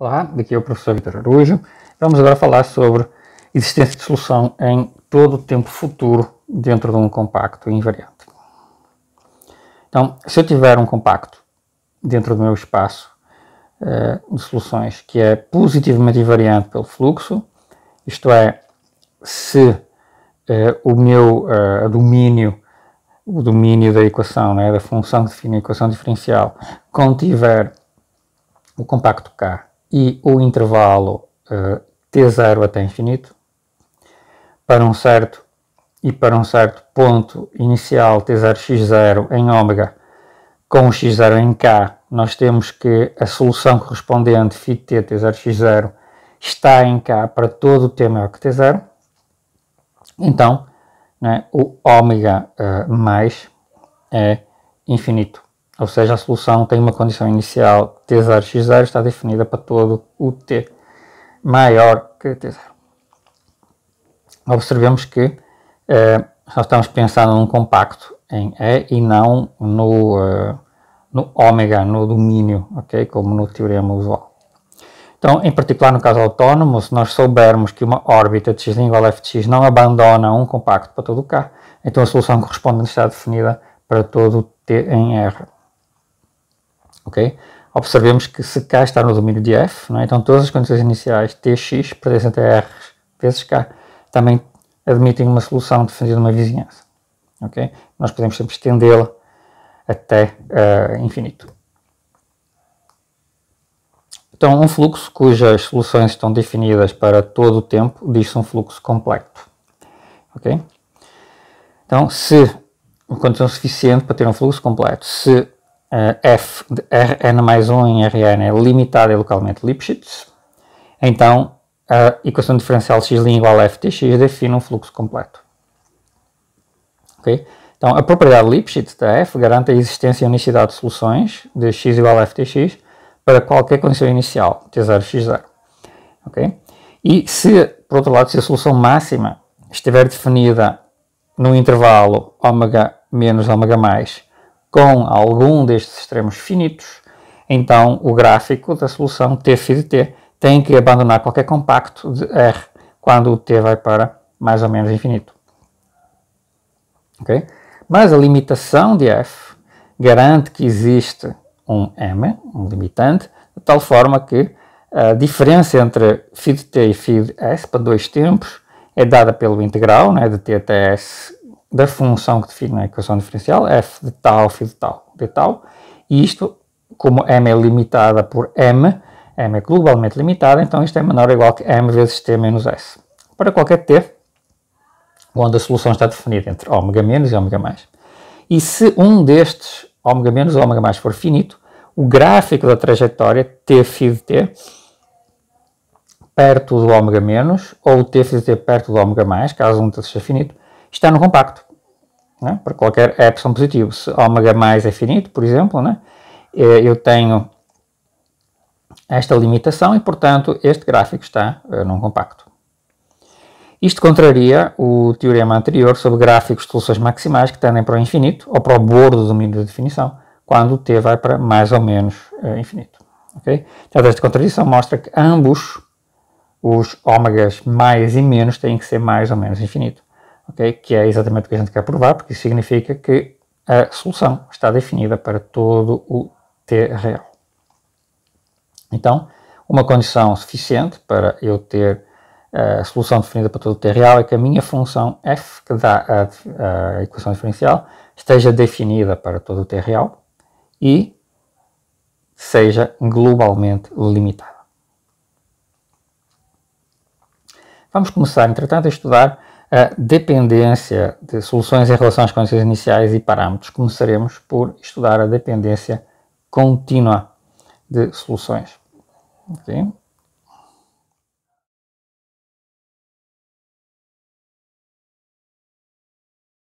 Olá, daqui é o professor Vitor Arujo. Vamos agora falar sobre existência de solução em todo o tempo futuro dentro de um compacto invariante. Então, se eu tiver um compacto dentro do meu espaço uh, de soluções que é positivamente invariante pelo fluxo, isto é, se uh, o meu uh, domínio, o domínio da equação, né, da função que define a equação diferencial, contiver o compacto K e o intervalo uh, eh, t0 até infinito. Para um certo e para um certo ponto inicial t0x0 em ômega com o x0 em k, nós temos que a solução correspondente φt t0x0 está em k para todo o t maior que t0. Então, né, o ômega uh, mais é infinito. Ou seja, a solução tem uma condição inicial T0, X0 está definida para todo o T maior que T0. Observemos que eh, nós estamos pensando num compacto em E e não no, uh, no ômega, no domínio, ok? Como no teorema usual. Então, em particular no caso autónomo, se nós soubermos que uma órbita de x' igual a f de x não abandona um compacto para todo o K, então a solução correspondente está definida para todo o T em R ok? Observemos que se K está no domínio de F, é? então todas as condições iniciais Tx pertencem a R vezes K também admitem uma solução defendida numa vizinhança, ok? Nós podemos sempre estendê-la até uh, infinito. Então, um fluxo cujas soluções estão definidas para todo o tempo diz-se um fluxo completo. Ok? Então, se uma condição suficiente para ter um fluxo completo, se é, f de Rn mais 1 em Rn é limitada localmente Lipschitz, então a equação diferencial x' igual a f de x define um fluxo completo. Okay? Então a propriedade Lipschitz da f garante a existência e unicidade de soluções de x igual a f de x para qualquer condição inicial, t0, x0. Okay? E se, por outro lado, se a solução máxima estiver definida no intervalo ômega menos ômega mais com algum destes extremos finitos, então o gráfico da solução t de t tem que abandonar qualquer compacto de R quando o t vai para mais ou menos infinito. Okay? Mas a limitação de f garante que existe um m, um limitante, de tal forma que a diferença entre φ de t e phi de s para dois tempos é dada pelo integral né, de t até s da função que define a equação diferencial, é f de tal, f de tal, de tal, e isto, como m é limitada por m, m é globalmente limitada, então isto é menor ou igual que m vezes t menos s. Para qualquer t, onde a solução está definida entre ômega menos e ômega mais, e se um destes, ômega menos ou ômega mais, for finito, o gráfico da trajetória t φ de t perto do ômega menos ou t φ de t perto do ômega mais, caso um t seja finito, está no compacto. Né? Para qualquer epsilon positivo. Se ômega mais é finito, por exemplo, né? Eh, eu tenho esta limitação e, portanto, este gráfico está no eh, num compacto. Isto contraria o teorema anterior sobre gráficos de soluções maximais que tendem para o infinito ou para o bordo do domínio de definição, quando o t vai para mais ou menos uh, infinito. Okay? Então, esta contradição mostra que ambos os ômegas mais e menos têm que ser mais ou menos infinito okay? que é exatamente o que a gente quer provar, porque isso significa que a solução está definida para todo o T real. Então, uma condição suficiente para eu ter eh, a solução definida para todo o T real é que a minha função f, que dá a, a equação diferencial, esteja definida para todo o T real e seja globalmente limitada. Vamos começar, entretanto, a estudar a dependência de soluções em relação às condições iniciais e parâmetros, começaremos por estudar a dependência contínua de soluções. Okay?